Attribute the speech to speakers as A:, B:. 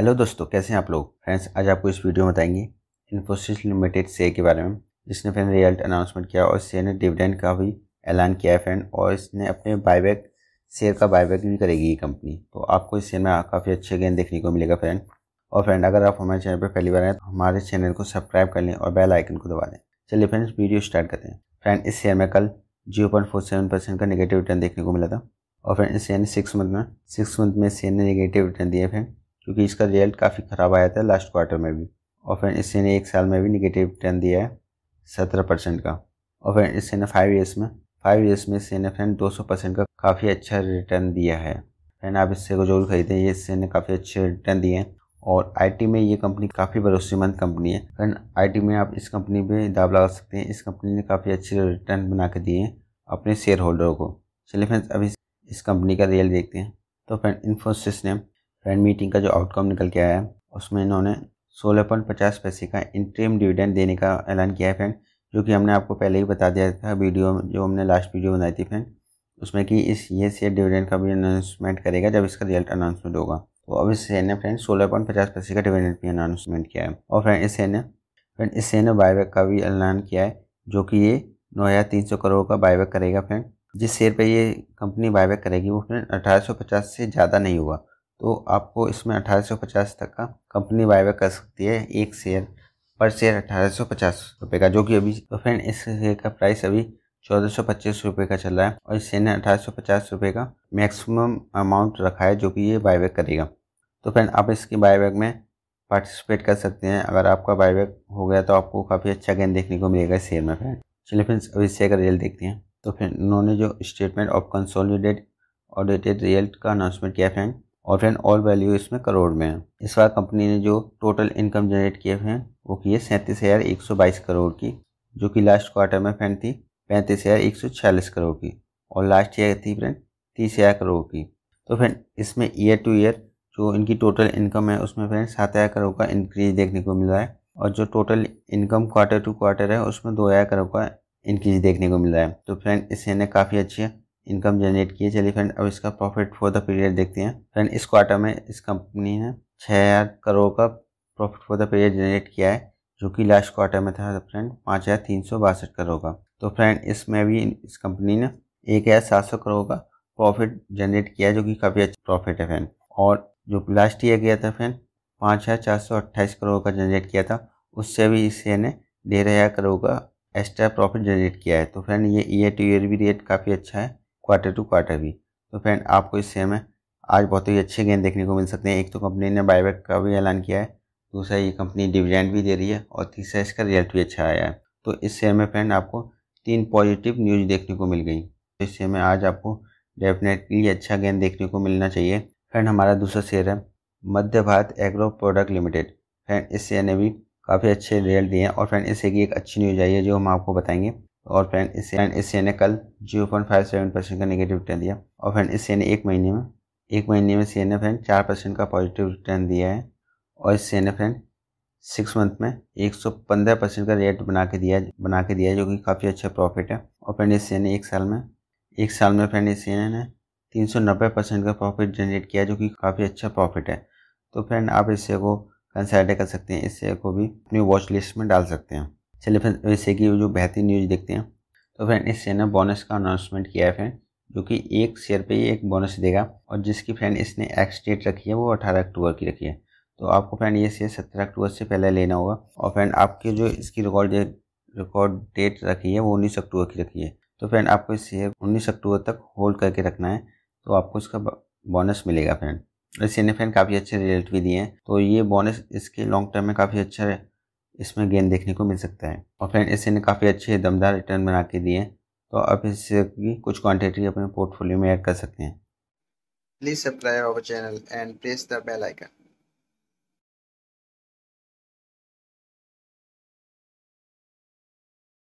A: hello दोस्तों कैसे हैं आप लोग फ्रेंड्स आज आपको इस वीडियो में बताएंगे इन्फोसिस लिमिटेड शेयर के बारे में जिसने फ्रेंड रिजल्ट अनाउंसमेंट किया और शेयर ने डिविडेंड का भी ऐलान किया है फ्रेंड और इसने अपने बायबैक शेयर का बायबैक भी करेगी ये कंपनी तो आपको इस शेयर में काफ़ी अच्छे गेंद देखने को मिलेगा फ्रेंड और फ्रेंड अगर आप हमारे चैनल पर पहली बार आए तो हमारे चैनल को सब्सक्राइब कर लें और बेल आइकन को दबा दें चलिए फ्रेंड्स वीडियो स्टार्ट करते हैं फ्रेंड इस शेयर में कल zero point four seven percent का नेगेटिव रिटर्न देखने को मिला था और फ्रेंड इस शेयर ने सिक्स मंथ में सिक्स मंथ में शेयर ने नेगेटिव रिटर्न दिया फ्रेंड क्योंकि इसका रिजल्ट काफ़ी ख़राब आया था लास्ट क्वार्टर में भी और फिर इससे ने एक साल में भी निगेटिव रिटर्न दिया है सत्रह परसेंट का और फिर इससे ने फाइव ईयर्स में फाइव ईयर्स में इससे ने फ्रेंड दो सौ परसेंट का काफ़ी अच्छा रिटर्न दिया है फ्रेंड आप इससे को जरूर खरीदें ये इससे ने काफ़ी अच्छे रिटर्न दिए हैं और आईटी में ये कंपनी काफ़ी भरोसेमंद कंपनी है फ्रेंड आईटी में आप इस कंपनी पे दाव लगा सकते हैं इस कंपनी ने काफ़ी अच्छे रिटर्न बना के दिए हैं अपने शेयर होल्डरों को चलिए फ्रेंड्स अभी इस कंपनी का रियल देखते हैं तो फ्रेंड इन्फोसिस ने फ्रेंड मीटिंग का जो आउटकम निकल के आया है उसमें इन्होंने सोलह पॉइंट पचास पैसे का इंट्रीम डिविडेंड देने का ऐलान किया है फ्रेंड जो कि हमने आपको पहले ही बता दिया था वीडियो जो हमने लास्ट वीडियो बनाई थी फ्रेंड उसमें कि इस ये शेयर डिविडेंड का भी अनाउंसमेंट करेगा जब इसका रिजल्ट अनाउंसमेंट होगा तो अब इस शेयर ने फ्रेंड सोलह पॉइंट पचास पैसे का डिविडेंड भी अनाउंसमेंट किया है और फ्रेंड इस शेयर ने फ्रेंड इस शेयर ने बायबैक का भी ऐलान किया है जो कि ये नौ हज़ार तीन सौ करोड़ का बायबैक करेगा फ्रेंड जिस शेयर पर ये कंपनी बायबैक करेगी वो फ्रेंड अठारह सौ पचास से ज़्यादा नहीं होगा तो आपको इसमें अठारह पचास तक का कंपनी बायबैक कर सकती है एक शेयर पर शेयर अठारह सौ पचास रुपये का जो कि अभी तो फ्रेंड इस शेयर का प्राइस अभी चौदह सौ पच्चीस रुपये का चल रहा है और इस शेयर ने अठारह सौ पचास रुपये का मैक्सिमम अमाउंट रखा है जो कि ये बायबैक करेगा तो फ्रेंड आप इसकी बायबैक में पार्टिसिपेट कर सकते हैं अगर आपका बायबैक हो गया तो आपको काफ़ी अच्छा गेंद देखने को मिलेगा इस शेयर में फ्रेंड चलिए फ्रेंड्स अभी शेयर का रियल देखते हैं तो फ्रेंड उन्होंने जो statement of consolidate audited result का अनाउंसमेंट किया फ्रेंड और फ्रेंड ऑल वैल्यू इसमें करोड़ में है इस बार कंपनी ने जो टोटल इनकम जनरेट किए हैं वो किए सैंतीस हज़ार एक सौ बाईस करोड़ की जो कि लास्ट क्वार्टर में फ्रेंड थी पैंतीस हज़ार एक सौ छियालीस करोड़ की और लास्ट ईयर थी फ्रेंड तीस हज़ार करोड़ की तो फ्रेंड इसमें ईयर टू ईयर जो इनकी टोटल इनकम है उसमें फ्रेंड सात हज़ार करोड़ का इंक्रीज देखने को मिला है और जो total income quarter to quarter है उसमें दो हज़ार करोड़ का इंक्रीज देखने को मिला है तो फ्रेंड इससे इन्हें काफ़ी अच्छी इनकम जनरेट की है चलिए फ्रेंड अब इसका प्रॉफिट फॉर द पीरियड देखते हैं फ्रेंड इस क्वार्टर में इस कंपनी ने छः हजार करोड़ का profit for the period generate किया है जो कि लास्ट क्वार्टर में था फ्रेंड पाँच हज़ार तीन सौ बासठ करोड़ का तो फ्रेंड इसमें भी इस कंपनी ने एक हज़ार सात सौ करोड़ का प्रॉफिट जनरेट किया जो कि काफ़ी अच्छा प्रॉफिट है फ्रेंड और जो लास्ट ईयर गया था फ्रेंड पाँच हज़ार चार सौ अट्ठाईस करोड़ का जनरेट किया था उससे भी इससे ने डेढ़ हज़ार करोड़ का एक्स्ट्रा प्रॉफिट जनरेट किया है तो फ्रेंड ये ईयर टू ईयर भी रेट काफ़ी अच्छा है क्वार्टर टू क्वार्टर भी तो फ्रेंड आपको इस शेयर में आज बहुत ही अच्छे गेंद देखने को मिल सकते हैं एक तो कंपनी ने बायबैक का भी ऐलान किया है दूसरा ये कंपनी डिविडेंड भी दे रही है और तीसरा इसका रिजल्ट भी अच्छा आया है तो इस शेयर में फ्रेंड आपको तीन पॉजिटिव न्यूज देखने को मिल गई तो इस शेयर में आज आपको डेफिनेटली अच्छा गेंद देखने को मिलना चाहिए फ्रेंड हमारा दूसरा शेयर है Madhya Bharat agro product limited friend इस शेयर ने भी काफ़ी अच्छे रिजल्ट दिए हैं और फ्रेंड इससे की एक अच्छी न्यूज आई है जो हम आपको बताएंगे और फ्रेंड इस फैन इससे ने कल zero point five seven percent का नेगेटिव रिटर्न दिया और फ्रेंड इस ने एक महीने में एक महीने में सी एन एफ फ्रेंड चार परसेंट का पॉजिटिव रिटर्न दिया है और N F friend six month में एक सौ पंद्रह परसेंट का रेट बना के दिया बना के दिया जो कि काफ़ी अच्छा प्रॉफिट है और फ्रेंड इससे ने एक साल में एक साल में फैन इससे ने तीन सौ नब्बे परसेंट का प्रॉफिट जनरेट किया जो कि काफ़ी अच्छा प्रॉफिट है तो फ्रेंड आप इस शेयर को कंसाइडर कर सकते हैं इस शेयर को भी अपनी वॉच लिस्ट में डाल सकते हैं चलिए फिर वैसे कि जो बेहतरीन न्यूज़ देखते हैं तो फ्रेंड इस शेयर ने बोनस का अनाउंसमेंट किया है फ्रेंड जो कि एक शेयर पे ही एक बोनस देगा और जिसकी फ्रेंड इसने एक्स डेट रखी है वो अठारह अक्टूबर की रखी है तो आपको फ्रेंड ये शेयर सत्रह अक्टूबर से पहले लेना होगा और फ्रेंड आपके जो इसकी रिकॉर्ड रिकॉर्ड डेट रखी है वो उन्नीस अक्टूबर की रखी है तो फ्रेंड आपको इस शेयर उन्नीस अक्टूबर तक होल्ड करके रखना है तो आपको इसका बोनस मिलेगा फ्रेंड इस शेयर ने फ्रेंड काफ़ी अच्छे रिजल्ट भी दिए हैं तो ये बोनस इसके लॉन्ग टर्म में काफ़ी अच्छा इसमें गेंद देखने को मिल सकता है और फ्रेंड इससे ने काफ़ी अच्छे दमदार रिटर्न बना के दिए तो आप इसकी कुछ क्वांटिटी अपने पोर्टफोलियो में ऐड कर सकते हैं please subscribe our channel and press the bell icon